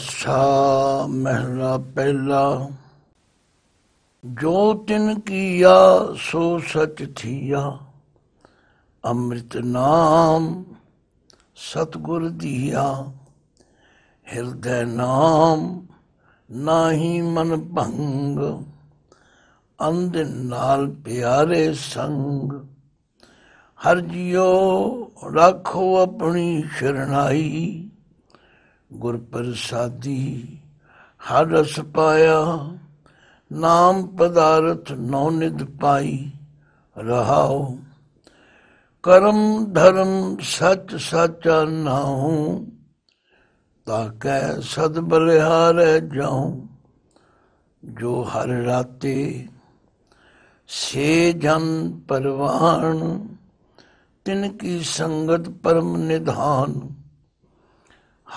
ਪਾਸਾ ਮਹਿਲਾ ਪਹਿਲਾ ਜੋ ਤਿਨ ਕੀਆ ਸੋ ਸਚ ਥੀਆ ਅੰਮ੍ਰਿਤ ਨਾਮ ਸਤਗੁਰ ਦੀਆ ਹਿਰਦੈ ਨਾਮ ਨਾਹੀ ਮਨ ਭੰਗ ਅੰਦ ਨਾਲ ਪਿਆਰੇ ਸੰਗ ਹਰ ਜਿਉ ਰੱਖੋ ਆਪਣੀ ਸ਼ਰਨਾਈ ਗੁਰ ਪ੍ਰਸਾਦੀ ਹਰ ਰਸ ਪਾਇਆ ਨਾਮ ਪਦਾਰਥ ਨੌ ਨਿਦ ਪਾਈ ਰਹਾਉ ਕਰਮ ਧਰਮ ਸਚ ਸਚਾ ਨਾਉ ਤਾ ਕੈ ਸਦ ਬਲਿਹਾਰੇ ਜਾਉ ਜੋ ਹਰ ਰਾਤੇ ਸੇ ਜਨ ਪਰਵਾਣ ਤਿਨ ਕੀ ਸੰਗਤ ਪਰਮ ਨਿਧਾਨ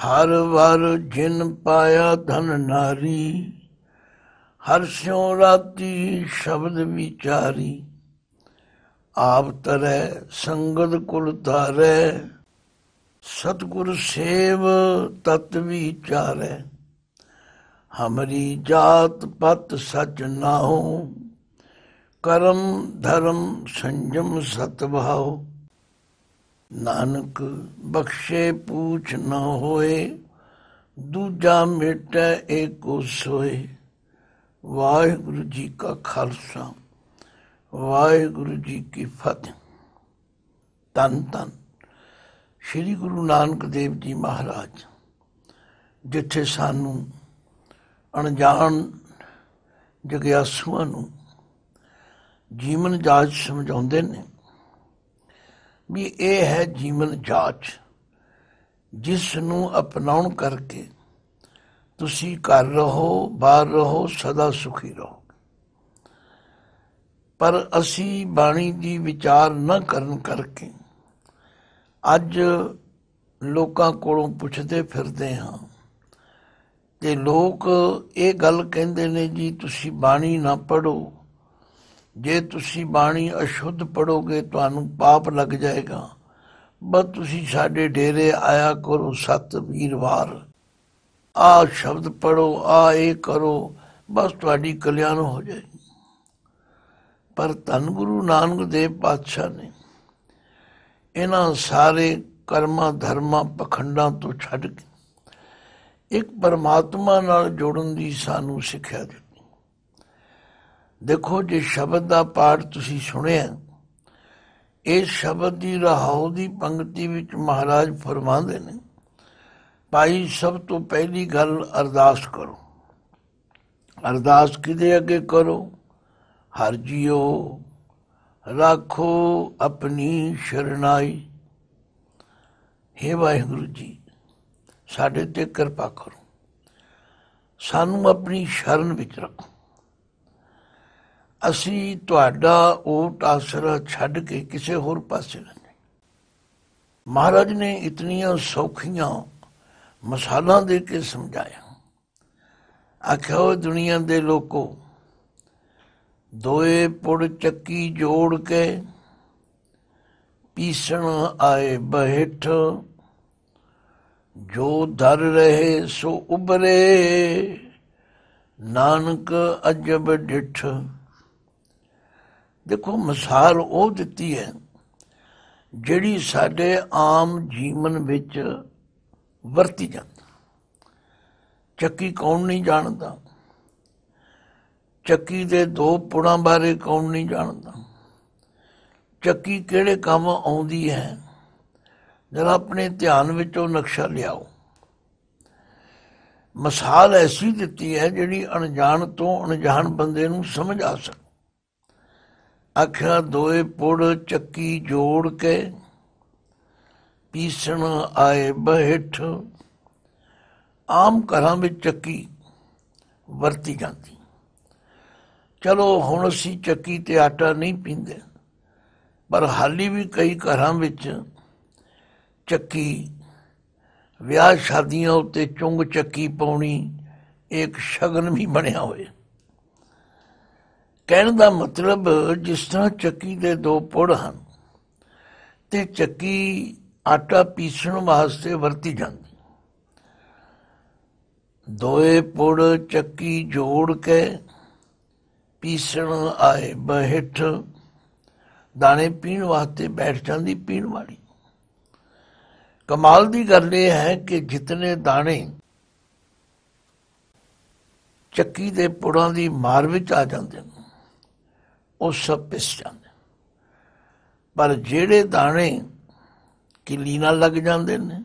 ਹਰ ਵਰ ਜਿਨ ਪਾਇਆ ਧਨ ਨਾਰੀ ਹਰ ਸਿਉ ਰਾਤੀ ਸ਼ਬਦ ਵਿਚਾਰੀ ਆਪ ਤਰੈ ਸੰਗਤ ਕੁਲ ਧਾਰੈ ਸਤਗੁਰ ਸੇਵ ਤਤ ਵਿਚਾਰੈ ਹਮਰੀ ਜਾਤ ਪਤ ਸਚ ਨਾਹੋ ਕਰਮ ਧਰਮ ਸੰਜਮ ਸਤ ਭਾਓ ਨਾਨਕ ਬਖਸ਼ੇ ਪੂਛ ਨ ਹੋਏ ਦੂਜਾ ਮਿਟੈ ਏਕੋ ਸੋਏ ਵਾਹਿਗੁਰੂ ਜੀ ਕਾ ਖਾਲਸਾ ਵਾਹਿਗੁਰੂ ਜੀ ਕੀ ਫਤਿਹ ਤਨ ਤਨ ਸ੍ਰੀ ਗੁਰੂ ਨਾਨਕ ਦੇਵ ਜੀ ਮਹਾਰਾਜ ਜਿੱਥੇ ਸਾਨੂੰ ਅਣਜਾਣ ਜਗਿਆਸੂਆਂ ਨੂੰ ਜੀਵਨ ਜਾਚ ਸਮਝਾਉਂਦੇ ਨੇ ਵੀ ਇਹ ਹੈ ਜੀਵਨ ਜਾਚ ਜਿਸ ਨੂੰ ਅਪਣਾਉਣ ਕਰਕੇ ਤੁਸੀਂ ਕਰ ਰਹੋ ਬਾਹਰ ਰਹੋ ਸਦਾ ਸੁਖੀ ਰਹੋ ਪਰ ਅਸੀਂ ਬਾਣੀ ਦੀ ਵਿਚਾਰ ਨਾ ਕਰਨ ਕਰਕੇ ਅੱਜ ਲੋਕਾਂ ਕੋਲੋਂ ਪੁੱਛਦੇ ਫਿਰਦੇ ਹਾਂ ਤੇ ਲੋਕ ਇਹ ਗੱਲ ਕਹਿੰਦੇ ਨੇ ਜੀ ਤੁਸੀਂ ਬਾਣੀ ਨਾ ਪੜੋ ਜੇ ਤੁਸੀਂ ਬਾਣੀ ਅਸ਼ੁੱਧ ਪੜੋਗੇ ਤੁਹਾਨੂੰ ਪਾਪ ਲੱਗ ਜਾਏਗਾ ਬਸ ਤੁਸੀਂ ਸਾਡੇ ਡੇਰੇ ਆਇਆ ਕਰੋ ਸਤ ਵੀਰਵਾਰ ਆ ਸ਼ਬਦ ਪੜੋ ਆ ਇਹ ਕਰੋ ਬਸ ਤੁਹਾਡੀ ਕਲਿਆਣ ਹੋ ਜਾਏਗੀ ਪਰ ਧੰ ਗੁਰੂ ਨਾਨਕ ਦੇਵ ਪਾਤਸ਼ਾਹ ਨੇ ਇਹਨਾਂ ਸਾਰੇ ਕਰਮਾਂ ਧਰਮਾਂ ਪਖੰਡਾਂ ਤੋਂ ਛੱਡ ਕੇ ਇੱਕ ਪਰਮਾਤਮਾ ਨਾਲ ਜੋੜਨ ਦੀ ਸਾਨੂੰ ਸਿੱਖਿਆ ਦਿੱਤੀ ਦੇਖੋ ਜੇ ਸ਼ਬਦ ਦਾ ਪਾਠ ਤੁਸੀਂ ਸੁਣਿਆ ਇਸ ਸ਼ਬਦ ਦੀ ਰਹਾਉ ਦੀ ਪੰਕਤੀ ਵਿੱਚ ਮਹਾਰਾਜ ਫਰਮਾਉਂਦੇ ਨੇ ਭਾਈ ਸਭ ਤੋਂ ਪਹਿਲੀ ਗੱਲ ਅਰਦਾਸ ਕਰੋ ਅਰਦਾਸ ਕਿਦੇ ਅੱਗੇ ਕਰੋ ਹਰ ਜੀਓ ਰੱਖੋ ਆਪਣੀ ਸ਼ਰਨਾਈ हे ਵਾਹਿਗੁਰੂ ਜੀ ਸਾਡੇ ਤੇ ਕਿਰਪਾ ਕਰੋ ਸਾਨੂੰ ਆਪਣੀ ਸ਼ਰਨ ਵਿੱਚ ਰੱਖੋ ਅਸੀਂ ਤੁਹਾਡਾ ਓਟ ਆਸਰਾ ਛੱਡ ਕੇ ਕਿਸੇ ਹੋਰ ਪਾਸੇ ਨਹੀਂ ਮਹਾਰਾਜ ਨੇ ਇਤਨੀਆਂ ਸੌਖੀਆਂ ਮਸਾਲਾਂ ਦੇ ਕੇ ਸਮਝਾਇਆ ਆਖਿਓ ਦੁਨੀਆ ਦੇ ਲੋਕੋ ਦੋਏ ਪੁੜ ਚੱਕੀ ਜੋੜ ਕੇ ਪੀਸਣ ਆਏ ਬਹਿਠ ਜੋ ਧਰ ਰਹੇ ਸੋ ਉਬਰੇ ਨਾਨਕ ਅਜਬ ਡਿਠ ਦੇਖੋ ਮਿਸਾਲ ਉਹ ਦਿੱਤੀ ਹੈ ਜਿਹੜੀ ਸਾਡੇ ਆਮ ਜੀਵਨ ਵਿੱਚ ਵਰਤੀ ਜਾਂਦੀ ਚੱਕੀ ਕੌਣ ਨਹੀਂ ਜਾਣਦਾ ਚੱਕੀ ਦੇ ਦੋ ਪੁੜਾਂ ਬਾਰੇ ਕੌਣ ਨਹੀਂ ਜਾਣਦਾ ਚੱਕੀ ਕਿਹੜੇ ਕੰਮ ਆਉਂਦੀ ਹੈ ਜਰਾ ਆਪਣੇ ਧਿਆਨ ਵਿੱਚੋਂ ਨਕਸ਼ਾ ਲਿਆਓ ਮਿਸਾਲ ਐਸੀ ਦਿੱਤੀ ਹੈ ਜਿਹੜੀ ਅਣਜਾਣ ਤੋਂ ਅਣਜਾਣ ਬੰਦੇ ਨੂੰ ਸਮਝ ਆ ਸਕੇ ਅੱਖਾਂ ਦੋਏ ਪੁੜ ਚੱਕੀ ਜੋੜ ਕੇ ਪੀਸਣ ਆਏ ਬਹਿਠ ਆਮ ਘਰਾਂ ਵਿੱਚ ਚੱਕੀ ਵਰਤੀ ਜਾਂਦੀ ਚਲੋ ਹੁਣ ਅਸੀਂ ਚੱਕੀ ਤੇ ਆਟਾ ਨਹੀਂ ਪੀਂਦੇ ਪਰ ਹਾਲੀ ਵੀ ਕਈ ਘਰਾਂ ਵਿੱਚ ਚੱਕੀ ਵਿਆਹ ਸ਼ਾਦੀਆਂ ਉੱਤੇ ਚੁੰਗ ਚੱਕੀ ਪਾਉਣੀ ਇੱਕ ਸ਼ਗਨ ਵੀ ਬਣਿਆ ਹੋਇਆ ਕਹਿਣ ਦਾ ਮਤਲਬ ਜਿਸ ਤਰ੍ਹਾਂ ਚੱਕੀ ਦੇ ਦੋ ਪੁੜ ਹਨ ਤੇ ਚੱਕੀ ਆਟਾ ਪੀਸਣ ਵਾਸਤੇ ਵਰਤੀ ਜਾਂਦੀ ਦੋਏ ਪੁੜ ਚੱਕੀ ਜੋੜ ਕੇ ਪੀਸਣ ਆਏ ਬਹਿਠ ਦਾਣੇ ਪੀਣ ਵਾਸਤੇ ਬੈਠ ਜਾਂਦੀ ਪੀਣ ਵਾਲੀ ਕਮਾਲ ਦੀ ਗੱਲ ਇਹ ਹੈ ਕਿ ਜਿਤਨੇ ਦਾਣੇ ਚੱਕੀ ਦੇ ਪੁੜਾਂ ਦੀ ਮਾਰ ਵਿੱਚ ਆ ਜਾਂਦੇ ਉਹ ਸਭ ਪਿਸ ਜਾਂਦੇ ਪਰ ਜਿਹੜੇ ਦਾਣੇ ਕਿੱਲੀ ਨਾਲ ਲੱਗ ਜਾਂਦੇ ਨੇ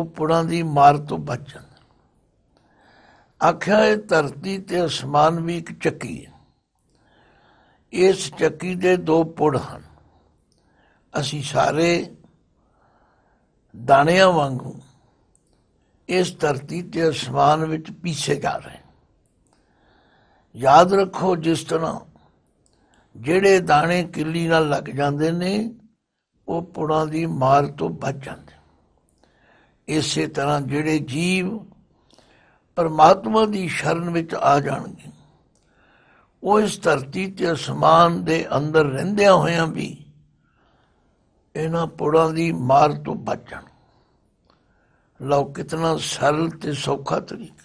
ਉਹ ਪੁੜਾਂ ਦੀ ਮਾਰ ਤੋਂ ਬਚ ਜਾਂਦੇ ਆਖਿਆ ਇਹ ਧਰਤੀ ਤੇ ਅਸਮਾਨ ਵੀ ਇੱਕ ਚੱਕੀ ਹੈ ਇਸ ਚੱਕੀ ਦੇ ਦੋ ਪੁੜ ਹਨ ਅਸੀਂ ਸਾਰੇ ਦਾਣਿਆਂ ਵਾਂਗੂ ਇਸ ਧਰਤੀ ਤੇ ਅਸਮਾਨ ਵਿੱਚ ਪੀਛੇ ਜਾ ਰਹੇ ਯਾਦ ਰੱਖੋ ਜਿਸ ਤਰ੍ਹਾਂ ਜਿਹੜੇ ਦਾਣੇ ਕਿੱਲੀ ਨਾਲ ਲੱਗ ਜਾਂਦੇ ਨੇ ਉਹ ਪੁੜਾਂ ਦੀ ਮਾਰ ਤੋਂ ਬਚ ਜਾਂਦੇ ਇਸੇ ਤਰ੍ਹਾਂ ਜਿਹੜੇ ਜੀਵ ਪਰਮਾਤਮਾ ਦੀ ਸ਼ਰਨ ਵਿੱਚ ਆ ਜਾਣਗੇ ਉਹ ਇਸ ਧਰਤੀ ਤੇ ਅਸਮਾਨ ਦੇ ਅੰਦਰ ਰਹਿੰਦਿਆਂ ਹੋਇਆਂ ਵੀ ਇਹਨਾਂ ਪੁੜਾਂ ਦੀ ਮਾਰ ਤੋਂ ਬਚ ਜਾਣ ਲਓ ਕਿਤਨਾ ਸਰਲ ਤੇ ਸੌਖਾ ਤਰੀਕਾ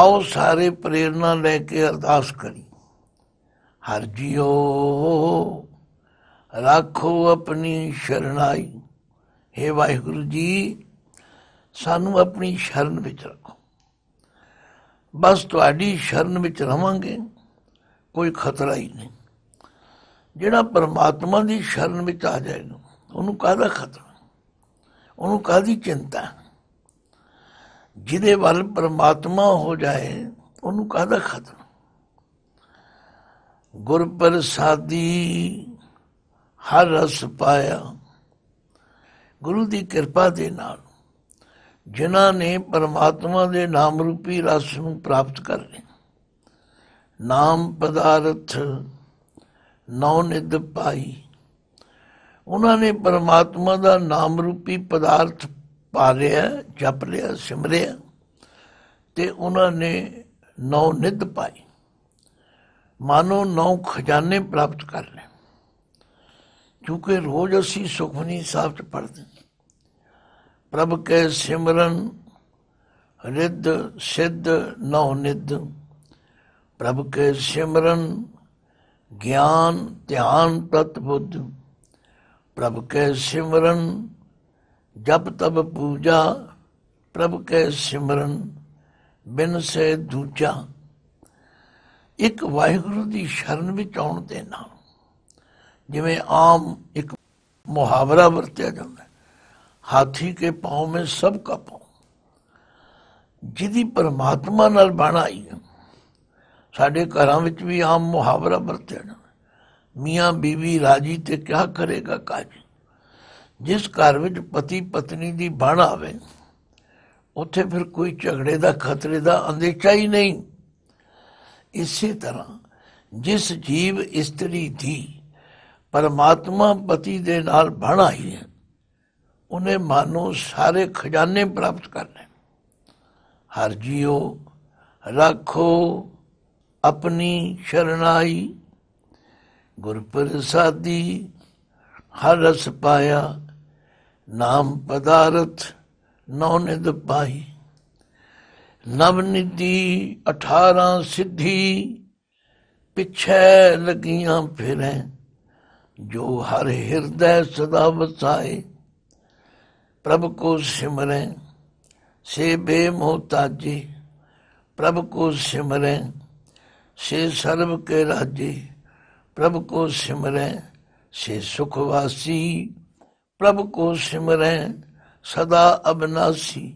ਆਓ ਸਾਰੇ ਪ੍ਰੇਰਣਾ ਲੈ ਕੇ ਅਰਦਾਸ ਕਰੀ ਹਰ ਜਿਓ ਰੱਖੋ ਆਪਣੀ ਸ਼ਰਨਾਈ हे ਵਾਹਿਗੁਰੂ ਜੀ ਸਾਨੂੰ ਆਪਣੀ ਸ਼ਰਨ ਵਿੱਚ ਰੱਖੋ ਬਸ ਤੁਹਾਡੀ ਸ਼ਰਨ ਵਿੱਚ ਰਵਾਂਗੇ ਕੋਈ ਖਤਰਾ ਹੀ ਨਹੀਂ ਜਿਹੜਾ ਪਰਮਾਤਮਾ ਦੀ ਸ਼ਰਨ ਵਿੱਚ ਆ ਜਾਏਗਾ ਉਹਨੂੰ ਕਾਹਦਾ ਖਤਰਾ ਉਹਨੂੰ ਕਾਹਦੀ ਚਿੰਤਾ ਜਿਹਦੇ ਵੱਲ ਪਰਮਾਤਮਾ ਹੋ ਜਾਏ ਉਹਨੂੰ ਕਾਹਦਾ ਖਤਰਾ ਗੁਰ ਪ੍ਰਸਾਦੀ ਹਰ ਰਸ ਪਾਇਆ ਗੁਰੂ ਦੀ ਕਿਰਪਾ ਦੇ ਨਾਲ ਜਿਨ੍ਹਾਂ ਨੇ ਪਰਮਾਤਮਾ ਦੇ ਨਾਮ ਰੂਪੀ ਰਸ ਨੂੰ ਪ੍ਰਾਪਤ ਕਰ ਲਿਆ ਨਾਮ ਪਦਾਰਥ ਨੌ ਨਿਦ ਪਾਈ ਉਹਨਾਂ ਨੇ ਪਰਮਾਤਮਾ ਦਾ ਨਾਮ ਰੂਪੀ ਪਦਾਰਥ ਪਾ ਲਿਆ ਜਪ ਲਿਆ ਸਿਮਰਿਆ ਤੇ ਉਹਨਾਂ ਨੇ ਨੌ ਨਿਦ ਪਾਈ ਮਾਨੋ ਨੌ ਖਜ਼ਾਨੇ ਪ੍ਰਾਪਤ ਕਰ ਲੈ ਕਿਉਂਕਿ ਰੋਜ਼ ਅਸੀਂ ਸੁਖਮਨੀ ਸਾਹਿਬ ਚ ਪੜਦੇ ਪ੍ਰਭ ਕੇ ਸਿਮਰਨ ਰਿੱਧ ਸਿੱਧ ਨੌ ਨਿੱਧ ਪ੍ਰਭ ਕੇ ਸਿਮਰਨ ਗਿਆਨ ਧਿਆਨ ਪ੍ਰਤਬੁੱਧ ਪ੍ਰਭ ਕੇ ਸਿਮਰਨ ਜਪ ਤਪ ਪੂਜਾ ਪ੍ਰਭ ਕੇ ਸਿਮਰਨ ਬਿਨ ਸੇ ਦੂਜਾ ਇੱਕ ਵਾਹਿਗੁਰੂ ਦੀ ਸ਼ਰਨ ਵਿੱਚ ਆਉਣ ਦੇ ਨਾਲ ਜਿਵੇਂ ਆਮ ਇੱਕ ਮੁਹਾਵਰਾ ਵਰਤਿਆ ਜਾਂਦਾ ਹੈ ਹਾਥੀ ਕੇ ਪਾਉ ਮੇ ਸਭ ਕਾ ਪਾਉ ਜਿਹਦੀ ਪਰਮਾਤਮਾ ਨਾਲ ਬਣਾਈ ਸਾਡੇ ਘਰਾਂ ਵਿੱਚ ਵੀ ਆਮ ਮੁਹਾਵਰਾ ਵਰਤਿਆ ਜਾਂਦਾ ਮੀਆਂ ਬੀਵੀ ਰਾਜੀ ਤੇ ਕਿਆ ਕਰੇਗਾ ਕਾਜੀ ਜਿਸ ਘਰ ਵਿੱਚ ਪਤੀ ਪਤਨੀ ਦੀ ਬਣ ਆਵੇ ਉੱਥੇ ਫਿਰ ਕੋਈ ਝਗੜੇ ਦਾ ਖਤਰੇ ਦਾ ਅੰਦੇਸ਼ਾ ਹੀ ਨਹੀਂ ਇਸੇ ਤਰ੍ਹਾਂ ਜਿਸ ਜੀਵ ਇਸਤਰੀ ਦੀ ਪਰਮਾਤਮਾ ਪਤੀ ਦੇ ਨਾਲ ਬਣਾਈ ਹੈ ਉਹਨੇ ਮਾਨੋ ਸਾਰੇ ਖਜ਼ਾਨੇ ਪ੍ਰਾਪਤ ਕਰਨੇ ਹਰ ਜੀਉ ਰੱਖੋ ਆਪਣੀ ਸ਼ਰਨਾਈ ਗੁਰ ਪ੍ਰਸਾਦੀ ਹਰ ਰਸ ਪਾਇਆ ਨਾਮ ਪਦਾਰਥ ਨੌ ਨਿਦ ਪਾਈ नवनिधि अठारह सिद्धि पिछे लगियां फिरे जो हर हृदय सदा बसाए प्रभु को सिमरें से बेमोहताजी प्रभु को सिमरें से सर्व के राज्य प्रभु को सिमरें से सुखवासी प्रभु को सिमरें सदा अविनाशी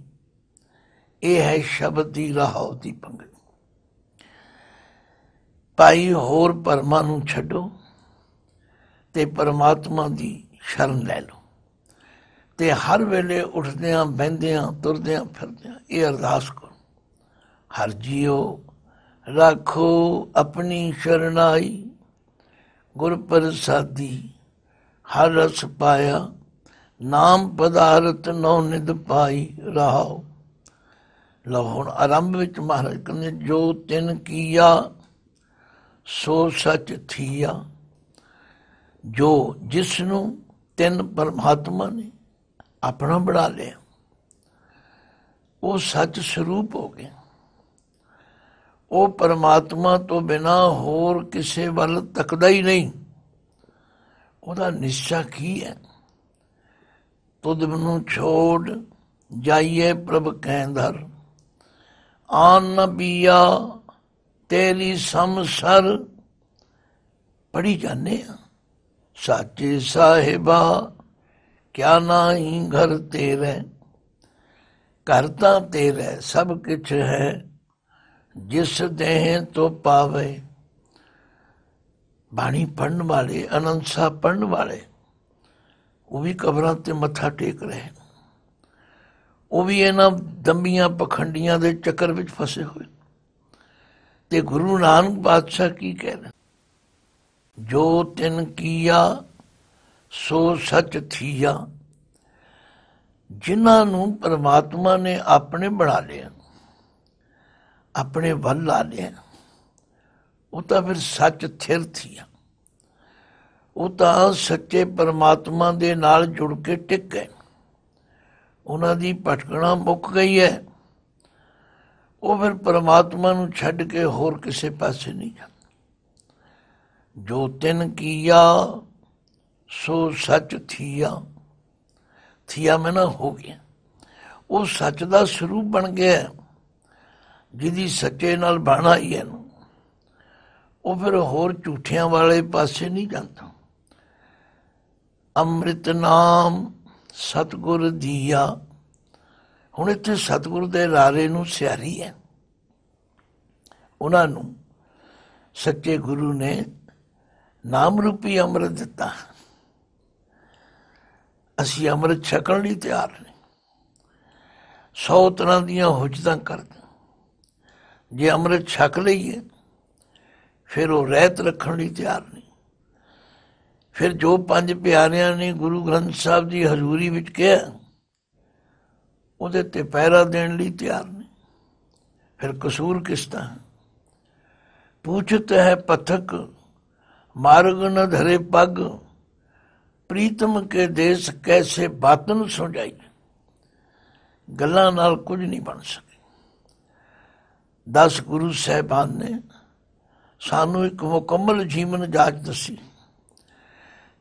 ਇਹ ਹੈ ਸ਼ਬਦ ਦੀ ਰਾਹ ਦੀ ਪੰਗਤ ਭਾਈ ਹੋਰ ਪਰਮਾ ਨੂੰ ਛੱਡੋ ਤੇ ਪਰਮਾਤਮਾ ਦੀ ਸ਼ਰਨ ਲੈ ਲਓ ਤੇ ਹਰ ਵੇਲੇ ਉੱਠਦਿਆਂ ਆਂ ਤੁਰਦਿਆਂ ਫਿਰਦਿਆਂ ਇਹ ਅਰਦਾਸ ਕਰੋ ਹਰ ਜੀਓ ਰੱਖੋ ਆਪਣੀ ਸ਼ਰਨਾਈ ਗੁਰ ਪ੍ਰਸਾਦੀ ਹਰ ਰਸ ਪਾਇਆ ਨਾਮ ਪਦਾਰਤ ਨੋ ਨਿਦ ਪਾਈ ਰਹਾਓ ਲਓ ਹੁਣ ਆਰੰਭ ਵਿੱਚ ਮਹਾਰਾਜ ਕਹਿੰਦੇ ਜੋ ਤਿੰਨ ਕੀਆ ਸੋ ਸੱਚ ਥੀਆ ਜੋ ਜਿਸ ਨੂੰ ਤਿੰਨ ਪਰਮਾਤਮਾ ਨੇ ਆਪਣਾ ਬਣਾ ਲਿਆ ਉਹ ਸੱਚ ਸਰੂਪ ਹੋ ਗਿਆ ਉਹ ਪਰਮਾਤਮਾ ਤੋਂ ਬਿਨਾ ਹੋਰ ਕਿਸੇ ਵੱਲ ਤੱਕਦਾ ਹੀ ਨਹੀਂ ਉਹਦਾ ਨਿਸ਼ਚਾ ਕੀ ਹੈ ਤੁਧ ਨੂੰ ਛੋੜ ਜਾਈਏ ਪ੍ਰਭ ਕਹਿੰਦਰ ਆਨ ਬੀਆ ਤੇਰੀ ਸੰਸਰ ਪੜੀ ਜਾਂਦੇ ਆ ਸਾਚੇ ਸਾਹਿਬਾ ਕਿਆ ਨਾਹੀ ਘਰ ਤੇਰੇ ਘਰ ਤਾਂ ਤੇਰੇ ਸਭ ਕੁਛ ਹੈ ਜਿਸ ਦੇਹ ਤੋ ਪਾਵੇ ਬਾਣੀ ਪੜਨ ਵਾਲੇ ਅਨੰਸਾ ਪੜਨ ਵਾਲੇ ਉਹ ਵੀ ਕਬਰਾਂ ਤੇ ਮੱਥਾ ਟੇਕ ਰਹੇ ਉਹ ਵੀ ਇਹਨਾਂ ਦੰਬੀਆਂ ਪਖੰਡੀਆਂ ਦੇ ਚੱਕਰ ਵਿੱਚ ਫਸੇ ਹੋਏ ਤੇ ਗੁਰੂ ਨਾਨਕ ਬਾਦਸ਼ਾਹ ਕੀ ਕਹਿ ਰਹੇ ਜੋ ਤਿਨ ਕੀਆ ਸੋ ਸੱਚ ਥੀਆ ਜਿਨ੍ਹਾਂ ਨੂੰ ਪਰਮਾਤਮਾ ਨੇ ਆਪਣੇ ਬਣਾ ਲਿਆ ਆਪਣੇ ਵੱਲ ਲਾ ਲਿਆ ਉਹ ਤਾਂ ਫਿਰ ਸੱਚ ਥਿਰ ਥੀਆ ਉਹ ਤਾਂ ਸੱਚੇ ਪਰਮਾਤਮਾ ਦੇ ਨਾਲ ਜੁੜ ਕੇ ਟਿਕ ਗਏ ਉਹਨਾਂ ਦੀ ਭਟਕਣਾ ਮੁੱਕ ਗਈ ਹੈ ਉਹ ਫਿਰ ਪਰਮਾਤਮਾ ਨੂੰ ਛੱਡ ਕੇ ਹੋਰ ਕਿਸੇ ਪਾਸੇ ਨਹੀਂ ਜਾਂਦੇ ਜੋ ਤਿੰਨ ਕੀਆ ਸੋ ਸੱਚ ਥੀਆ ਥੀਆ ਮੈਨਾ ਹੋ ਗਿਆ ਉਹ ਸੱਚ ਦਾ ਸਰੂਪ ਬਣ ਗਿਆ ਜਿਹਦੀ ਸੱਚੇ ਨਾਲ ਬਾਣਾ ਹੀ ਹੈ ਉਹ ਫਿਰ ਹੋਰ ਝੂਠਿਆਂ ਵਾਲੇ ਪਾਸੇ ਨਹੀਂ ਜਾਂਦਾ ਅੰਮ੍ਰਿਤ ਨਾਮ ਸਤਗੁਰ ਦੀਆ ਹੁਣ ਇੱਥੇ ਸਤਗੁਰ ਦੇ ਰਾਰੇ ਨੂੰ ਸਿਆਰੀ ਹੈ ਉਹਨਾਂ ਨੂੰ ਸੱਚੇ ਗੁਰੂ ਨੇ ਨਾਮ ਰੂਪੀ ਅੰਮ੍ਰਿਤ ਦਿੱਤਾ ਅਸੀਂ ਅੰਮ੍ਰਿਤ ਛਕਣ ਲਈ ਤਿਆਰ ਨੇ ਸੌ ਤਰ੍ਹਾਂ ਦੀਆਂ ਹੁਜਤਾਂ ਕਰਦੇ ਜੇ ਅੰਮ੍ਰਿਤ ਛਕ ਲਈਏ ਫਿਰ ਉਹ ਰਹਿਤ ਰੱਖਣ ਲਈ ਤਿਆਰ ਨਹੀਂ ਫਿਰ ਜੋ ਪੰਜ ਪਿਆਰਿਆਂ ਨੇ ਗੁਰੂ ਗ੍ਰੰਥ ਸਾਹਿਬ ਦੀ ਹਜ਼ੂਰੀ ਵਿੱਚ ਕਿਹਾ ਉਹਦੇ ਤੇ ਪਹਿਰਾ ਦੇਣ ਲਈ ਤਿਆਰ ਨੇ ਫਿਰ ਕਸੂਰ ਕਿਸ ਦਾ ਪੁੱਛਤ ਹੈ ਪਥਕ ਮਾਰਗ ਨ ਧਰੇ ਪੱਗ ਪ੍ਰੀਤਮ ਕੇ ਦੇਸ ਕੈਸੇ ਬਾਤਨ ਸੁਝਾਈ ਗੱਲਾਂ ਨਾਲ ਕੁਝ ਨਹੀਂ ਬਣ ਸਕੇ 10 ਗੁਰੂ ਸਹਿਬਾਨ ਨੇ ਸਾਨੂੰ ਇੱਕ ਮੁਕੰਮਲ ਜੀਵਨ ਜਾਚ ਦੱਸੀ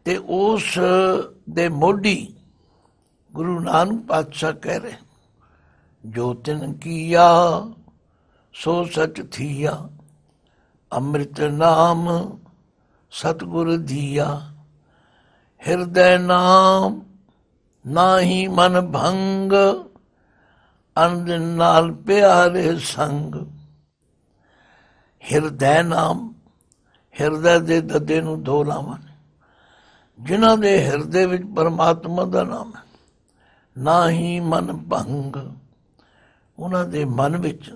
ਤੇ ਉਸ ਦੇ ਮੋਢੀ ਗੁਰੂ ਨਾਨਕ ਪਾਤਸ਼ਾਹ ਕਹਿ ਰਹੇ ਜੋ ਤਿਨ ਕੀਆ ਸੋ ਸਚ ਥੀਆ ਅੰਮ੍ਰਿਤ ਨਾਮ ਸਤਗੁਰ ਦੀਆ ਹਿਰਦੈ ਨਾਮ ਨਾਹੀ ਮਨ ਭੰਗ ਅੰਦ ਨਾਲ ਪਿਆਰੇ ਸੰਗ ਹਿਰਦੈ ਨਾਮ ਹਿਰਦੈ ਦੇ ਦਦੇ ਨੂੰ ਧੋ ਲਾਵਾਂ ਜਿਨ੍ਹਾਂ ਦੇ ਹਿਰਦੇ ਵਿੱਚ ਪਰਮਾਤਮਾ ਦਾ ਨਾਮ ਹੈ ਨਾ ਹੀ ਮਨ ਭੰਗ ਉਹਨਾਂ ਦੇ ਮਨ ਵਿੱਚ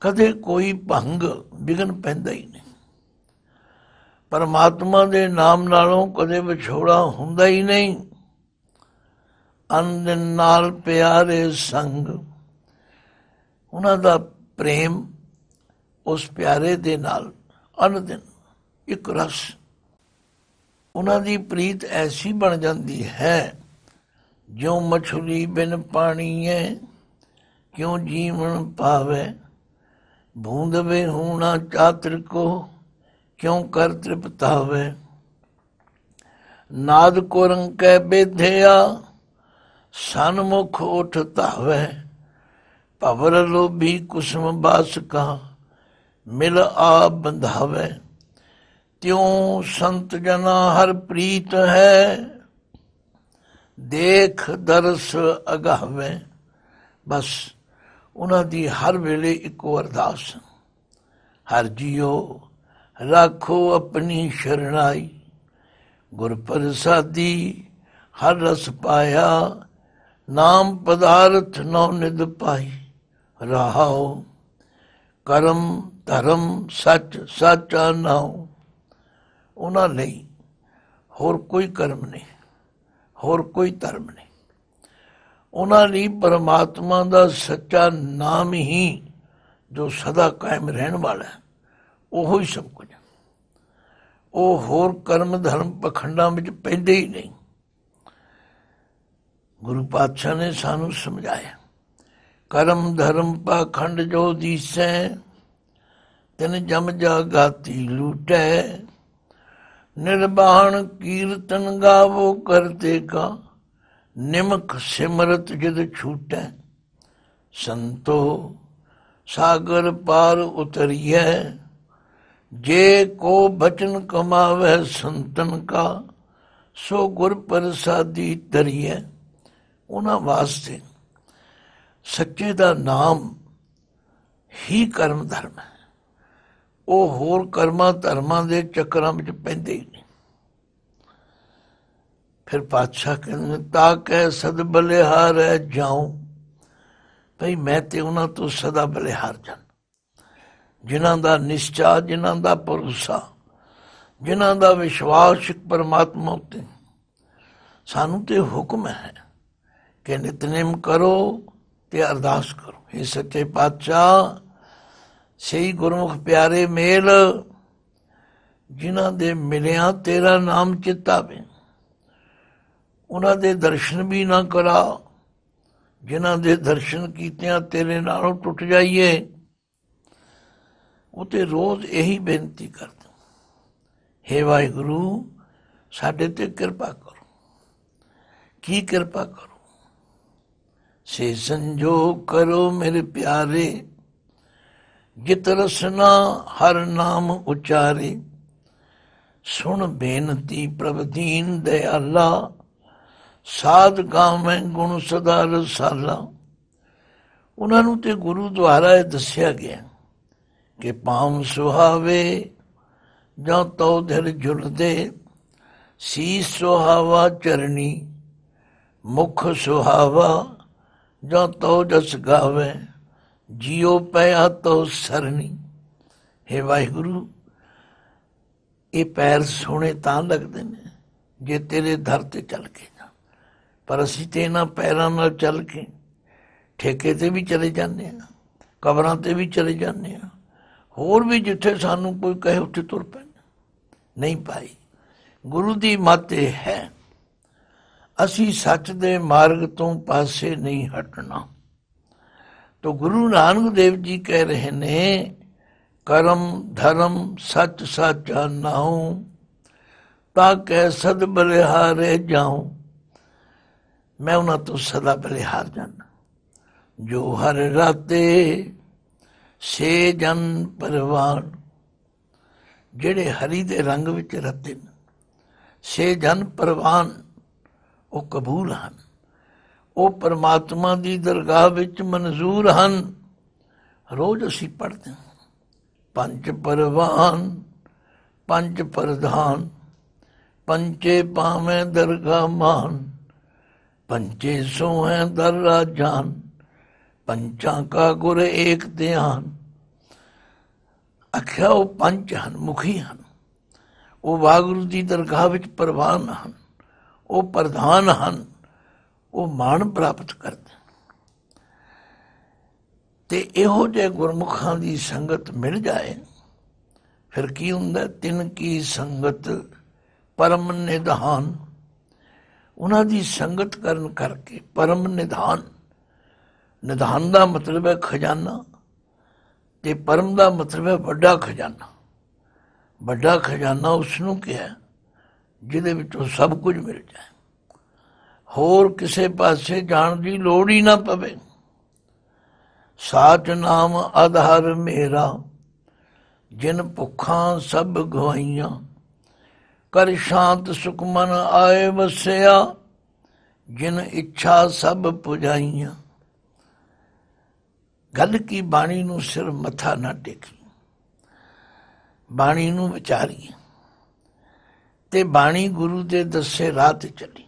ਕਦੇ ਕੋਈ ਭੰਗ ਵਿਗਨ ਪੈਂਦਾ ਹੀ ਨਹੀਂ ਪਰਮਾਤਮਾ ਦੇ ਨਾਮ ਨਾਲੋਂ ਕਦੇ ਵਿਛੋੜਾ ਹੁੰਦਾ ਹੀ ਨਹੀਂ ਅੰਨ ਨਾਲ ਪਿਆਰੇ ਸੰਗ ਉਹਨਾਂ ਦਾ ਪ੍ਰੇਮ ਉਸ ਪਿਆਰੇ ਦੇ ਨਾਲ ਅਨੰਦ ਇੱਕ ਰਸ ਉਹਨਾਂ ਦੀ ਪ੍ਰੀਤ ਐਸੀ ਬਣ ਜਾਂਦੀ ਹੈ ਜਿਉਂ ਮਛਲੀ ਬਿਨ ਪਾਣੀ ਹੈ ਕਿਉ ਜੀਵਨ ਪਾਵੇ ਬੂੰਦ ਵੇ ਹੂਣਾ ਚਾਤਰ ਕੋ ਕਿਉ ਕਰ ਤ੍ਰਿਪਤਾਵੇ ਨਾਦ ਰੰਗ ਕੈ ਬਿਧਿਆ ਸਨਮੁਖ ਉਠ ਧਾਵੇ ਭਵਰ ਲੋਭੀ ਕੁਸਮ ਬਾਸ ਕਾ ਮਿਲ ਆ ਬੰਧਾਵੇ ਤਿਉ ਸੰਤ ਜਨਾ ਹਰ ਪ੍ਰੀਤ ਹੈ ਦੇਖ ਦਰਸ ਅਗਾਵੇ ਬਸ ਉਹਨਾਂ ਦੀ ਹਰ ਵੇਲੇ ਇੱਕੋ ਅਰਦਾਸ ਹਰ ਜੀਉ ਰੱਖੋ ਆਪਣੀ ਸ਼ਰਣਾਈ ਗੁਰ ਪ੍ਰਸਾਦੀ ਹਰ ਰਸ ਪਾਇਆ ਨਾਮ ਪਦਾਰਥ ਨਉ ਨਿਦ ਪਾਈ ਰਹਾਓ ਕਰਮ ਧਰਮ ਸਚ ਸਚਾ ਨਾਉ ਉਹਨਾਂ ਲਈ ਹੋਰ ਕੋਈ ਕਰਮ ਨਹੀਂ ਹੋਰ ਕੋਈ ਧਰਮ ਨਹੀਂ ਉਹਨਾਂ ਲਈ ਪਰਮਾਤਮਾ ਦਾ ਸੱਚਾ ਨਾਮ ਹੀ ਜੋ ਸਦਾ ਕਾਇਮ ਰਹਿਣ ਵਾਲਾ ਹੈ ਉਹੋ ਹੀ ਸਭ ਕੁਝ ਉਹ ਹੋਰ ਕਰਮ ਧਰਮ ਪਖੰਡਾਂ ਵਿੱਚ ਪੈਂਦੇ ਹੀ ਨਹੀਂ ਗੁਰੂ ਪਾਤਸ਼ਾਹ ਨੇ ਸਾਨੂੰ ਸਮਝਾਇਆ ਕਰਮ ਧਰਮ ਪਖੰਡ ਜੋ ਦੀਸੈ ਤਨ ਜਮ ਜਾਗਾਤੀ ਲੂਟੈ ਨਿਰਬਾਣ ਕੀਰਤਨ ਗਾਵੋ ਕਰਤੇ ਕਾ ਨਿਮਕ ਸਿਮਰਤ ਜਿਦ ਛੂਟੈ ਸੰਤੋ ਸਾਗਰ ਪਾਰ ਉਤਰੀਐ ਜੇ ਕੋ ਬਚਨ ਕਮਾਵੇ ਸੰਤਨ ਕਾ ਸੋ ਗੁਰ ਪ੍ਰਸਾਦੀ ਤਰੀਐ ਉਹਨਾਂ ਵਾਸਤੇ ਸੱਚੇ ਦਾ ਨਾਮ ਹੀ ਕਰਮ ਧਰਮ ਹੈ ਉਹ ਹੋਰ ਕਰਮਾਂ ਧਰਮਾਂ ਦੇ ਚੱਕਰਾਂ ਵਿੱਚ ਪੈਂਦੇ ਹੀ ਨਹੀਂ ਫਿਰ ਪਾਤਸ਼ਾਹ ਕਹਿੰਦੇ ਤਾਂ ਕੈ ਸਦ ਬਲਿਹਾਰ ਹੈ ਜਾਉ ਭਈ ਮੈਂ ਤੇ ਉਹਨਾਂ ਤੋਂ ਸਦਾ ਬਲਿਹਾਰ ਜਾਂ ਜਿਨ੍ਹਾਂ ਦਾ ਨਿਸ਼ਚਾ ਜਿਨ੍ਹਾਂ ਦਾ ਭਰੋਸਾ ਜਿਨ੍ਹਾਂ ਦਾ ਵਿਸ਼ਵਾਸ ਪਰਮਾਤਮਾ ਉਤੇ ਸਾਨੂੰ ਤੇ ਹੁਕਮ ਹੈ ਕਿ ਨਿਤਨੇਮ ਕਰੋ ਤੇ ਅਰਦਾਸ ਕਰੋ ਇਹ ਸੱਚੇ ਪਾਤਸ਼ਾਹ ਸਹੀ ਗੁਰਮੁਖ ਪਿਆਰੇ ਮੇਲ ਜਿਨ੍ਹਾਂ ਦੇ ਮਿਲਿਆ ਤੇਰਾ ਨਾਮ ਚਿੱਤਾ ਵਿੱਚ ਉਹਨਾਂ ਦੇ ਦਰਸ਼ਨ ਵੀ ਨਾ ਕਰਾ ਜਿਨ੍ਹਾਂ ਦੇ ਦਰਸ਼ਨ ਕੀਤਿਆਂ ਤੇਰੇ ਨਾਲੋਂ ਟੁੱਟ ਜਾਈਏ ਉਹ ਤੇ ਰੋਜ਼ ਇਹੀ ਬੇਨਤੀ ਕਰਦਾ ਹੈ ਵਾਹਿਗੁਰੂ ਸਾਡੇ ਤੇ ਕਿਰਪਾ ਕਰੋ ਕੀ ਕਿਰਪਾ ਕਰੋ ਸੇ ਸੰਜੋਗ ਕਰੋ ਮੇਰੇ ਪਿਆਰੇ ਜਿਤ ਰਸਨਾ ਹਰ ਨਾਮ ਉਚਾਰੇ ਸੁਣ ਬੇਨਤੀ ਪ੍ਰਭ ਦੀਨ ਦੇ ਅੱਲਾ ਸਾਧ ਗਾਵੇਂ ਗੁਣ ਸਦਾ ਰਸਾਲਾ ਉਹਨਾਂ ਨੂੰ ਤੇ ਗੁਰੂ ਦੁਆਰਾ ਇਹ ਦੱਸਿਆ ਗਿਆ ਕਿ ਪਾਉ ਸੁਹਾਵੇ ਜਾਂ ਤਉ ਧਿਰ ਜੁਲਦੇ ਸੀਸ ਸੁਹਾਵਾ ਚਰਣੀ ਮੁਖ ਸੁਹਾਵਾ ਜਾਂ ਤਉ ਜਸ ਗਾਵੇ ਜਿਉ ਪਿਆ ਤੋ ਸਰਨੀ ਹੈ ਵਾਹਿਗੁਰੂ ਇਹ ਪੈਰ ਸੋਹਣੇ ਤਾਂ ਲੱਗਦੇ ਨੇ ਜੇ ਤੇਰੇ ਧਰ ਤੇ ਚੱਲ ਕੇ ਜਾ ਪਰ ਅਸੀਂ ਤੇ ਇਹਨਾਂ ਪੈਰਾਂ ਨਾਲ ਚੱਲ ਕੇ ਠੇਕੇ ਤੇ ਵੀ ਚਲੇ ਜਾਂਦੇ ਆ ਕਬਰਾਂ ਤੇ ਵੀ ਚਲੇ ਜਾਂਦੇ ਆ ਹੋਰ ਵੀ ਜਿੱਥੇ ਸਾਨੂੰ ਕੋਈ ਕਹੇ ਉੱਥੇ ਤੁਰ ਪੈਣਾ ਨਹੀਂ ਭਾਈ ਗੁਰੂ ਦੀ ਮੱਤ ਹੈ ਅਸੀਂ ਸੱਚ ਦੇ ਮਾਰਗ ਤੋਂ ਪਾਸੇ ਨਹੀਂ ਹਟਣਾ ਤੋ ਗੁਰੂ ਨਾਨਕ ਦੇਵ ਜੀ ਕਹਿ ਰਹੇ ਨੇ ਕਰਮ ਧਰਮ ਸਤ ਸੱਚ ਜਾਣਾਉ ਤਾਂ ਕੈ ਸਦ ਬਲਿਹਾਰੇ ਜਾਉ ਮੈਂ ਉਹਨਾਂ ਤੋਂ ਸਦਾ ਬਲਿਹਾਰ ਜਾਣਾ ਜੋ ਹਰ ਰਾਤੇ ਸੇ ਜਨ ਪਰਵਾਨ ਜਿਹੜੇ ਹਰੀ ਦੇ ਰੰਗ ਵਿੱਚ ਰਤੇ ਨੇ ਸੇ ਜਨ ਪਰਵਾਨ ਉਹ ਕਬੂਲ ਹਨ ਉਹ ਪਰਮਾਤਮਾ ਦੀ ਦਰਗਾਹ ਵਿੱਚ ਮਨਜ਼ੂਰ ਹਨ ਰੋਜ਼ ਅਸੀਂ ਪੜ੍ਹਦੇ ਹਾਂ ਪੰਜ ਪਰਵਾਨ ਪੰਜ ਪ੍ਰਧਾਨ ਪੰਚੇ ਪਾਵੇਂ ਦਰਗਾਹ ਮਾਨ ਪੰਚੇ ਸੋਹੇ ਦਰ ਰਾਜਾਨ ਪੰਚਾਂ ਕਾ ਗੁਰ ਏਕ ਧਿਆਨ ਅਖਿਆ ਉਹ ਪੰਜ ਹਨ ਮੁਖੀ ਹਨ ਉਹ ਵਾਗੁਰੂ ਦੀ ਦਰਗਾਹ ਵਿੱਚ ਪ੍ਰਵਾਨ ਹਨ ਉਹ ਪ੍ਰਧਾਨ ਹਨ ਉਹ ਮਾਣ ਪ੍ਰਾਪਤ ਕਰਦੇ ਤੇ ਇਹੋ ਜੇ ਗੁਰਮੁਖਾਂ ਦੀ ਸੰਗਤ ਮਿਲ ਜਾਏ ਫਿਰ ਕੀ ਹੁੰਦਾ ਤਿੰਨ ਕੀ ਸੰਗਤ ਪਰਮ ਨਿਧਾਨ ਉਹਨਾਂ ਦੀ ਸੰਗਤ ਕਰਨ ਕਰਕੇ ਪਰਮ ਨਿਧਾਨ ਨਿਧਾਨ ਦਾ ਮਤਲਬ ਹੈ ਖਜ਼ਾਨਾ ਤੇ ਪਰਮ ਦਾ ਮਤਲਬ ਹੈ ਵੱਡਾ ਖਜ਼ਾਨਾ ਵੱਡਾ ਖਜ਼ਾਨਾ ਉਸ ਨੂੰ ਕਿਹਾ ਜਿਹਦੇ ਵਿੱਚੋਂ ਸਭ ਕੁਝ ਮਿਲ ਜਾਏ ਹੋਰ ਕਿਸੇ ਪਾਸੇ ਜਾਣ ਦੀ ਲੋੜ ਹੀ ਨਾ ਪਵੇ ਸਾਚ ਨਾਮ ਆਧਾਰ ਮੇਰਾ ਜਿਨ ਭੁੱਖਾਂ ਸਭ ਗਵਾਈਆਂ ਕਰ ਸ਼ਾਂਤ ਸੁਖ ਮਨ ਆਏ ਵਸਿਆ ਜਿਨ ਇੱਛਾ ਸਭ ਪੁਜਾਈਆਂ ਗੱਲ ਕੀ ਬਾਣੀ ਨੂੰ ਸਿਰ ਮੱਥਾ ਨਾ ਟੇਕੀ ਬਾਣੀ ਨੂੰ ਵਿਚਾਰੀ ਤੇ ਬਾਣੀ ਗੁਰੂ ਦੇ ਦੱਸੇ ਰਾਹ ਤੇ ਚੱਲੀ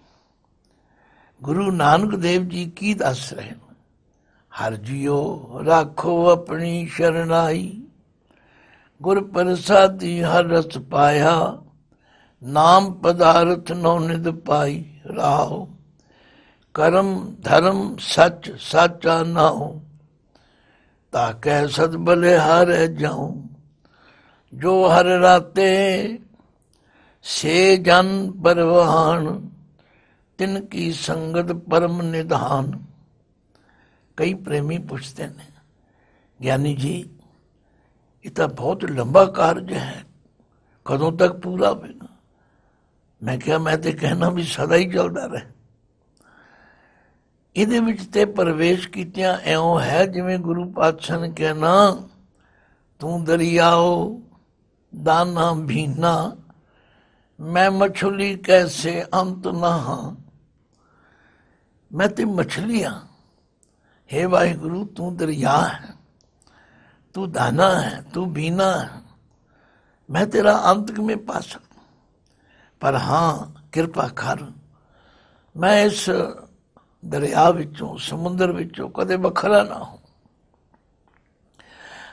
ਗੁਰੂ ਨਾਨਕ ਦੇਵ ਜੀ ਕੀ ਦੱਸ ਰਹੇ ਹਨ ਹਰ ਜਿਉ ਰੱਖੋ ਆਪਣੀ ਸ਼ਰਨਾਈ ਗੁਰ ਪ੍ਰਸਾਦੀ ਹਰ ਰਸ ਪਾਇਆ ਨਾਮ ਪਦਾਰਥ ਨੋ ਨਿਦ ਪਾਈ ਰਾਹੋ ਕਰਮ ਧਰਮ ਸੱਚ ਸਾਚਾ ਨਾਉ ਤਾ ਕੈ ਸਦ ਬਲੇ ਹਰ ਜਾਉ ਜੋ ਹਰ ਰਾਤੇ ਸੇ ਜਨ ਪਰਵਾਨ तिनकी संगत परम निधान कई प्रेमी पूछते हैं ज्ञानी जी इतना बहुत लंबा कार्य है कदों तक पूरा होगा मैं क्या मैं तो कहना भी सदा ही चलता रहे ਇਹਦੇ ਵਿੱਚ ਤੇ ਪ੍ਰਵੇਸ਼ ਕੀਤਿਆਂ जिमें गुरु पातशाह ਗੁਰੂ ਪਾਤਸ਼ਾਹ ਨੇ ਕਹਿਣਾ ਤੂੰ ਦਰਿਆਓ ਦਾਨਾ ਭੀਨਾ ਮੈਂ ਮਛਲੀ ਕੈਸੇ ਅੰਤ ਮੈਂ ਤੇ ਮਛਲੀ ਹਾਂ हे ਵਾਹਿਗੁਰੂ ਤੂੰ ਦਰਿਆ ਹੈ ਤੂੰ ਦਾਨਾ ਹੈ ਤੂੰ ਬੀਨਾ ਹੈ मैं तेरा अंत में पा सकूं पर हाँ कृपा कर मैं ਦਰਿਆ ਵਿੱਚੋਂ ਸਮੁੰਦਰ ਵਿੱਚੋਂ ਕਦੇ ਵੱਖਰਾ ਨਾ ਹੋ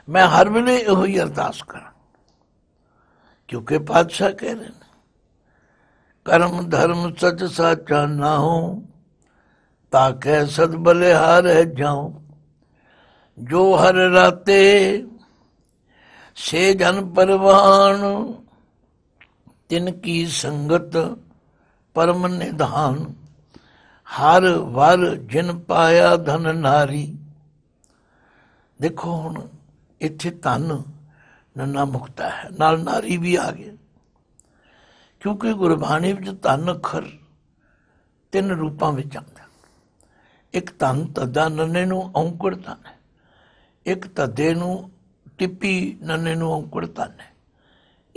ਮੈਂ ਹਰ ਵੇਲੇ ਇਹੋ ਹੀ ਅਰਦਾਸ ਕਰਾਂ ਕਿਉਂਕਿ ਪਾਤਸ਼ਾਹ ਕਹਿ ਰਹੇ ਨੇ ਕਰਮ ਧਰਮ ਸੱਚ ਸਾਚਾ ਨਾ ਹੋ ਕੈ ਸਦ ਬਲਿਹਾਰ ਹੈ ਜਾਉ ਜੋ ਹਰ ਰਾਤੇ ਸੇ ਜਨ ਪਰਵਾਨ ਤਿਨ ਕੀ ਸੰਗਤ ਪਰਮ ਨਿਧਾਨ ਹਰ ਵਰ ਜਿਨ ਪਾਇਆ ਧਨ ਨਾਰੀ ਦੇਖੋ ਹੁਣ ਇੱਥੇ ਧਨ ਨੰਨਾ ਮੁਕਤਾ ਹੈ ਨਾਲ ਨਾਰੀ ਵੀ ਆ ਗਈ ਕਿਉਂਕਿ ਗੁਰਬਾਣੀ ਵਿੱਚ ਧਨ ਅਖਰ ਤਿੰਨ ਰੂਪਾਂ ਵਿੱਚ ਆ ਇੱਕ ਤਨ ਤਦਾ ਨੰਨੇ ਨੂੰ ਔਂਕੜ ਤਨ ਇੱਕ ਤਦੇ ਨੂੰ ਟਿੱਪੀ ਨੰਨੇ ਨੂੰ ਔਂਕੜ ਤਨ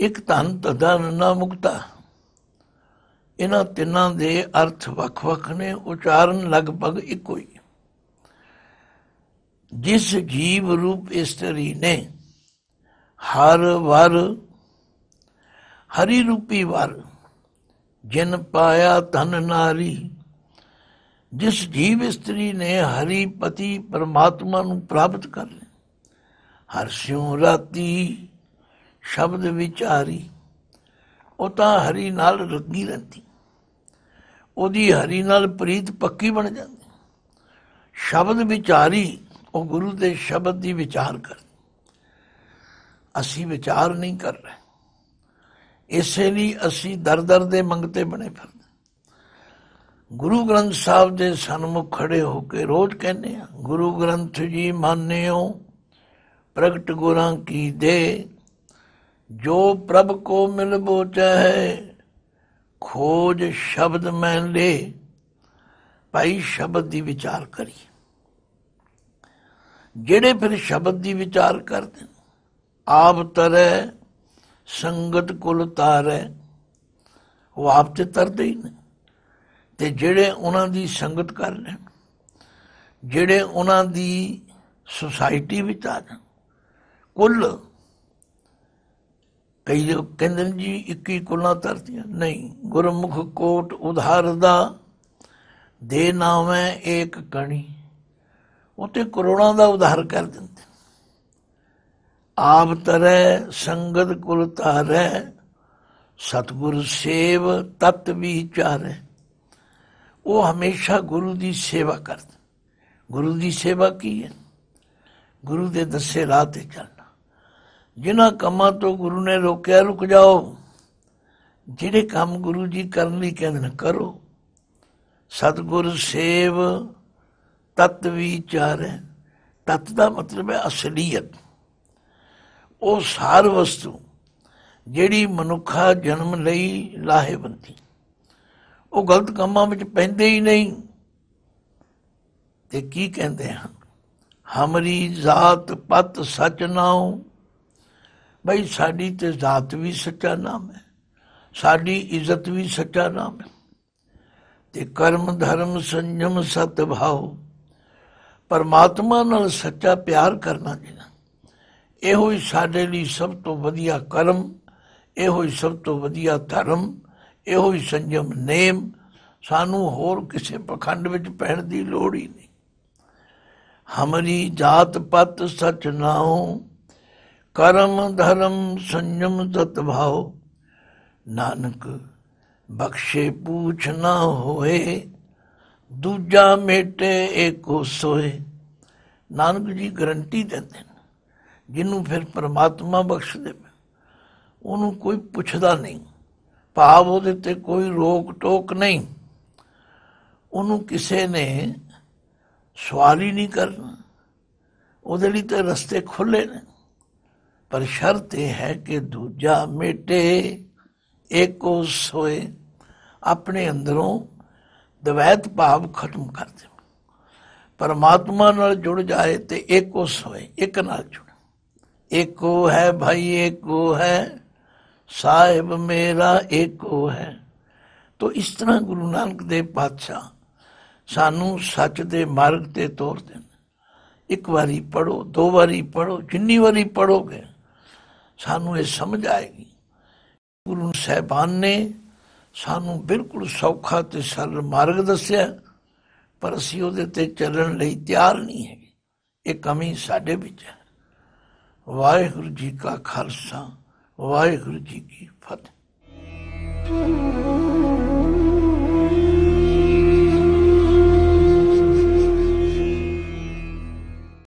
ਇੱਕ ਤਨ ਤਦਾ ਨੰਨਾ ਮੁਕਤਾ ਇਹਨਾਂ ਤਿੰਨਾਂ ਦੇ ਅਰਥ ਵੱਖ-ਵੱਖ ਨੇ ਉਚਾਰਨ ਲਗਭਗ ਇੱਕੋ ਹੀ ਜਿਸ ਜੀਵ ਰੂਪ ਇਸਤਰੀ ਨੇ ਹਰ ਵਰ ਹਰੀ ਰੂਪੀ ਵਰ ਜਿਨ ਪਾਇਆ ਧਨ ਨਾਰੀ ਜਿਸ ਜੀਵ ਇਸਤਰੀ ਨੇ ਹਰੀ ਪਤੀ ਪਰਮਾਤਮਾ ਨੂੰ ਪ੍ਰਾਪਤ ਕਰ ਲਿਆ ਹਰ ਸਿਉ ਰਾਤੀ ਸ਼ਬਦ ਵਿਚਾਰੀ ਉਹ ਤਾਂ ਹਰੀ ਨਾਲ ਰੰਗੀ ਰਹਿੰਦੀ ਉਹਦੀ ਹਰੀ ਨਾਲ ਪ੍ਰੀਤ ਪੱਕੀ ਬਣ ਜਾਂਦੀ ਸ਼ਬਦ ਵਿਚਾਰੀ ਉਹ ਗੁਰੂ ਦੇ ਸ਼ਬਦ ਦੀ ਵਿਚਾਰ ਕਰ ਅਸੀਂ ਵਿਚਾਰ ਨਹੀਂ ਕਰ ਰਹੇ ਇਸੇ ਲਈ ਅਸੀਂ ਦਰਦਰ ਦੇ ਮੰਗਤੇ ਬਣੇ ਫਿਰ ਗੁਰੂ ਗ੍ਰੰਥ ਸਾਹਿਬ ਦੇ ਸਨਮੁਖ ਖੜੇ ਹੋ ਕੇ ਰੋਜ਼ ਕਹਿੰਦੇ ਆ ਗੁਰੂ ਗ੍ਰੰਥ ਜੀ ਮੰਨਿਓ ਪ੍ਰਗਟ ਗੁਰਾਂ ਕੀ ਦੇ ਜੋ ਪ੍ਰਭ ਕੋ ਮਿਲ ਬੋਚੈ ਹੈ ਖੋਜ ਸ਼ਬਦ ਮੈਂ ਲੇ ਭਾਈ ਸ਼ਬਦ ਦੀ ਵਿਚਾਰ ਕਰੀ ਜਿਹੜੇ ਫਿਰ ਸ਼ਬਦ ਦੀ ਵਿਚਾਰ ਕਰਦੇ ਆਪ ਤਰੈ ਸੰਗਤ ਕੁਲ ਤਾਰੈ ਉਹ ਆਪ ਤੇ ਤਰਦੇ ਹੀ ਨਹੀਂ ਤੇ ਜਿਹੜੇ ਉਹਨਾਂ ਦੀ ਸੰਗਤ ਕਰਨ ਜਿਹੜੇ ਉਹਨਾਂ ਦੀ ਸੁਸਾਇਟੀ ਵਿੱਚ ਆ ਜਾਣ ਕੁੱਲ ਕਈ ਜੋ ਕਹਿੰਦੇ ਜੀ 21 ਕੁੱਲਾ ਧਰਤੀਆਂ ਨਹੀਂ ਗੁਰਮੁਖ ਕੋਟ ਉਧਾਰ ਦਾ ਦੇ ਨਾਵੇਂ ਇੱਕ ਕਣੀ ਉਤੇ ਕਰੋੜਾਂ ਦਾ ਉਧਾਰ ਕਰ ਦਿੰਦੇ ਆਪ ਤਰੈ ਸੰਗਤ ਕੁਲ ਤਾਰੈ ਸਤਗੁਰ ਸੇਵ ਤਤ ਵਿਚਾਰੈ ਉਹ ਹਮੇਸ਼ਾ ਗੁਰੂ ਦੀ ਸੇਵਾ ਕਰਦਾ ਗੁਰੂ ਦੀ ਸੇਵਾ ਕੀ ਹੈ ਗੁਰੂ ਦੇ ਦੱਸੇ ਰਾਹ ਤੇ ਚੱਲਣਾ ਜਿਨ੍ਹਾਂ ਕੰਮਾਂ ਤੋਂ ਗੁਰੂ ਨੇ ਰੋਕਿਆ ਰੁਕ ਜਾਓ ਜਿਹੜੇ ਕੰਮ ਗੁਰੂ ਜੀ ਕਰਨ ਲਈ ਕਹਿੰਦੇ ਨੇ ਕਰੋ ਸਤਗੁਰ ਸੇਵ ਤਤ ਵਿਚਾਰ ਤਤ ਦਾ ਮਤਲਬ ਹੈ ਅਸਲੀਅਤ ਉਹ ਸਾਰ ਵਸਤੂ ਜਿਹੜੀ ਮਨੁੱਖਾ ਜਨਮ ਲਈ ਲਾਹੇਵੰਦੀ ਉਹ ਗਲਤ ਕੰਮਾਂ ਵਿੱਚ ਪੈਂਦੇ ਹੀ ਨਹੀਂ ਤੇ ਕੀ ਕਹਿੰਦੇ ਹਨ ਹਮਰੀ ਜ਼ਾਤ ਪਤ ਸਚ ਨਾਉ ਬਈ ਸਾਡੀ ਤੇ ਜ਼ਾਤ ਵੀ ਸੱਚਾ ਨਾਮ ਹੈ ਸਾਡੀ ਇੱਜ਼ਤ ਵੀ ਸੱਚਾ ਨਾਮ ਹੈ ਤੇ ਕਰਮ ਧਰਮ ਸੰਜਮ ਸਤ ਭਾਉ ਪਰਮਾਤਮਾ ਨਾਲ ਸੱਚਾ ਪਿਆਰ ਕਰਨਾ ਜੀ ਇਹੋ ਹੀ ਸਾਡੇ ਲਈ ਸਭ ਤੋਂ ਵਧੀਆ ਕਰਮ ਇਹੋ ਹੀ ਸਭ ਤੋਂ ਵਧੀਆ ਧਰਮ ਇਹੋ ਹੀ ਸੰਜਮ ਨੇਮ ਸਾਨੂੰ ਹੋਰ ਕਿਸੇ ਪਖੰਡ ਵਿੱਚ ਪੈਣ ਦੀ ਲੋੜ ਹੀ ਨਹੀਂ ਹਮਰੀ ਜਾਤ ਪਤ ਸਚ ਨਾਉ ਕਰਮ ਧਰਮ ਸੰਜਮ ਤਤ ਭਾਉ ਨਾਨਕ ਬਖਸ਼ੇ ਪੂਛ ਨਾ ਹੋਏ ਦੂਜਾ ਮੇਟੇ ਏਕੋ ਸੋਏ ਨਾਨਕ ਜੀ ਗਰੰਟੀ ਦਿੰਦੇ ਨੇ ਜਿਹਨੂੰ ਫਿਰ ਪਰਮਾਤਮਾ ਬਖਸ਼ ਦੇਵੇ ਉਹਨੂੰ ਕੋਈ ਪੁੱਛਦਾ ਨਹੀਂ ਭਾਵ ਉਹਦੇ ਤੇ ਕੋਈ ਰੋਕ ਟੋਕ ਨਹੀਂ ਉਹਨੂੰ ਕਿਸੇ ਨੇ ਸਵਾਲ ਹੀ ਨਹੀਂ ਕਰਨਾ ਉਹਦੇ ਲਈ ਤੇ ਰਸਤੇ ਖੁੱਲੇ ਨੇ ਪਰ ਸ਼ਰਤ ਇਹ ਹੈ ਕਿ ਦੂਜਾ ਇੱਕ ਉਸ ਸੋਏ ਆਪਣੇ ਅੰਦਰੋਂ ਦਵੈਤ ਭਾਵ ਖਤਮ ਕਰ ਦੇ ਪਰਮਾਤਮਾ ਨਾਲ ਜੁੜ ਜਾਏ ਤੇ ਉਸ ਸੋਏ ਇੱਕ ਨਾਲ ਜੁੜ ਏਕੋ ਹੈ ਭਾਈ ਏਕੋ ਹੈ ਸਾਹਿਬ ਮੇਰਾ ਏਕੋ ਹੈ ਤੋ ਇਸ ਤਰ੍ਹਾਂ ਗੁਰੂ ਨਾਨਕ ਦੇਵ ਪਾਤਸ਼ਾਹ ਸਾਨੂੰ ਸੱਚ ਦੇ ਮਾਰਗ ਤੇ ਤੋਰਦੇ ਨੇ ਇੱਕ ਵਾਰੀ ਪੜੋ ਦੋ ਵਾਰੀ ਪੜੋ ਜਿੰਨੀ ਵਾਰੀ ਪੜੋਗੇ ਸਾਨੂੰ ਇਹ ਸਮਝ ਆਏਗੀ ਗੁਰੂ ਸਹਿਬਾਨ ਨੇ ਸਾਨੂੰ ਬਿਲਕੁਲ ਸੌਖਾ ਤੇ ਸਰਲ ਮਾਰਗ ਦੱਸਿਆ ਪਰ ਅਸੀਂ ਉਹਦੇ ਤੇ ਚੱਲਣ ਲਈ ਤਿਆਰ ਨਹੀਂ ਹੈ ਇਹ ਕਮੀ ਸਾਡੇ ਵਿੱਚ ਹੈ ਵਾਹਿਗੁਰੂ ਜੀ ਕਾ ਖਾਲਸਾ ਵਾਹਿਗੁਰੂ ਜੀ ਕੀ ਫਤਿਹ